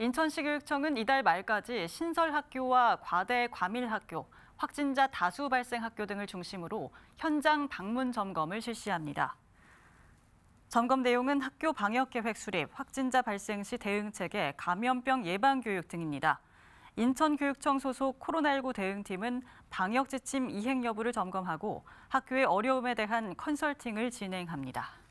인천시교육청은 이달 말까지 신설학교와 과대 과밀학교, 확진자 다수 발생 학교 등을 중심으로 현장 방문 점검을 실시합니다. 점검 내용은 학교 방역 계획 수립, 확진자 발생 시 대응 체계, 감염병 예방 교육 등입니다. 인천교육청 소속 코로나19 대응팀은 방역 지침 이행 여부를 점검하고 학교의 어려움에 대한 컨설팅을 진행합니다.